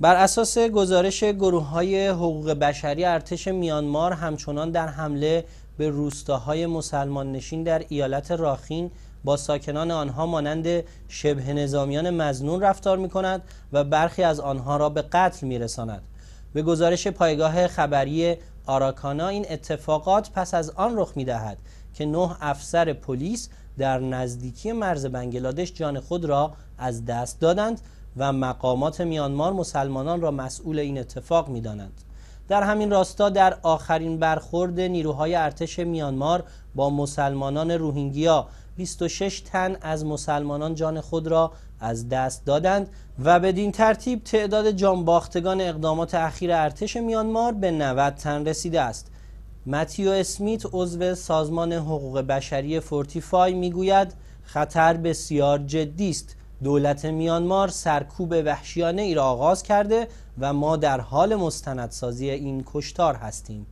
بر اساس گزارش گروه های حقوق بشری ارتش میانمار همچنان در حمله به روستاهای مسلمان نشین در ایالت راخین با ساکنان آنها مانند شبه نظامیان مزنون رفتار می کند و برخی از آنها را به قتل می رساند. به گزارش پایگاه خبری آراکانا این اتفاقات پس از آن رخ می دهد که نه افسر پلیس در نزدیکی مرز بنگلادش جان خود را از دست دادند و مقامات میانمار مسلمانان را مسئول این اتفاق میدانند در همین راستا در آخرین برخورد نیروهای ارتش میانمار با مسلمانان روهینگیا 26 تن از مسلمانان جان خود را از دست دادند و بدین ترتیب تعداد جانباختگان اقدامات اخیر ارتش میانمار به 90 تن رسیده است متیو اسمیت عضو سازمان حقوق بشری فورتیفای میگوید خطر بسیار جدی است دولت میانمار سرکوب وحشیانه ای را آغاز کرده و ما در حال مستندسازی این کشتار هستیم